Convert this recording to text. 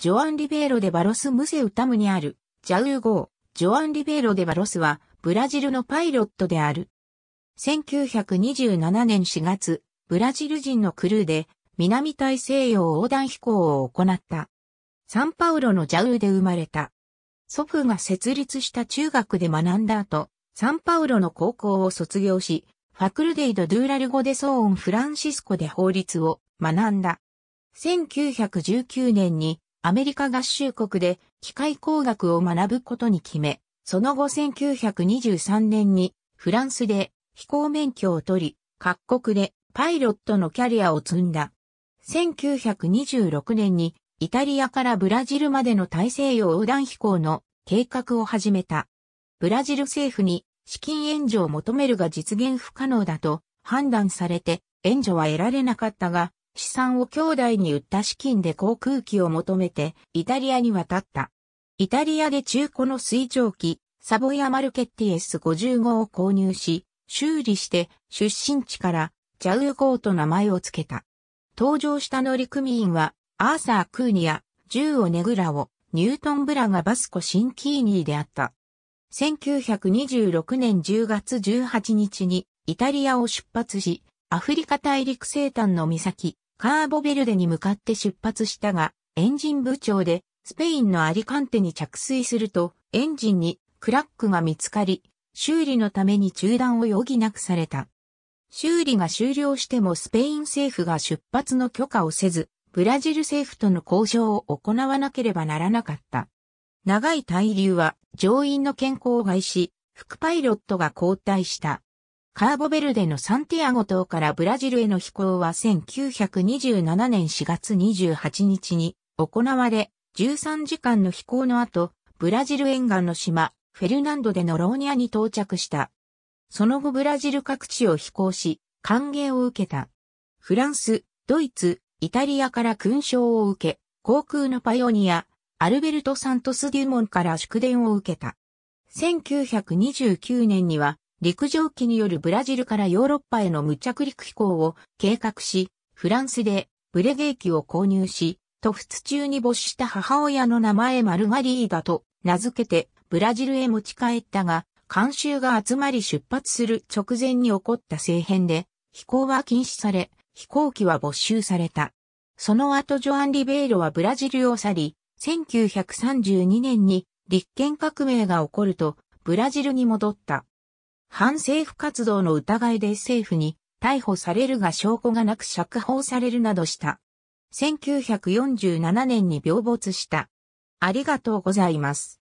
ジョアン・リベーロ・デ・バロス・ムセウタムにある、ジャウー号、ジョアン・リベーロ・デ・バロスは、ブラジルのパイロットである。1927年4月、ブラジル人のクルーで、南大西洋横断飛行を行った。サンパウロのジャウーで生まれた。祖父が設立した中学で学んだ後、サンパウロの高校を卒業し、ファクルデイド・ドゥーラルゴ・デ・ソーン・フランシスコで法律を学んだ。1919年にアメリカ合衆国で機械工学を学ぶことに決め、その後1923年にフランスで飛行免許を取り、各国でパイロットのキャリアを積んだ。1926年にイタリアからブラジルまでの大西洋横断飛行の計画を始めた。ブラジル政府に資金援助を求めるが実現不可能だと判断されて援助は得られなかったが資産を兄弟に売った資金で航空機を求めてイタリアに渡った。イタリアで中古の水蒸気、サボイアマルケッティ S55 を購入し、修理して出身地からジャウーゴーと名前を付けた。登場した乗組員はアーサー・クーニア、ジューオ・ネグラオ、ニュートン・ブラがバスコ・シンキーニーであった。1926年10月18日にイタリアを出発し、アフリカ大陸西端の岬、カーボベルデに向かって出発したが、エンジン部長で、スペインのアリカンテに着水すると、エンジンにクラックが見つかり、修理のために中断を余儀なくされた。修理が終了してもスペイン政府が出発の許可をせず、ブラジル政府との交渉を行わなければならなかった。長い滞留は乗員の健康を害し、副パイロットが交代した。カーボベルデのサンティアゴ島からブラジルへの飛行は1927年4月28日に行われ、13時間の飛行の後、ブラジル沿岸の島、フェルナンドでのローニアに到着した。その後ブラジル各地を飛行し、歓迎を受けた。フランス、ドイツ、イタリアから勲章を受け、航空のパイオニア、アルベルト・サントス・デュモンから祝電を受けた。1929年には、陸上機によるブラジルからヨーロッパへの無着陸飛行を計画し、フランスでブレゲー機を購入し、突仏中に没した母親の名前マルガリーダと名付けてブラジルへ持ち帰ったが、監修が集まり出発する直前に起こった政変で、飛行は禁止され、飛行機は没収された。その後ジョアン・リベイロはブラジルを去り、1932年に立憲革命が起こると、ブラジルに戻った。反政府活動の疑いで政府に逮捕されるが証拠がなく釈放されるなどした。1947年に病没した。ありがとうございます。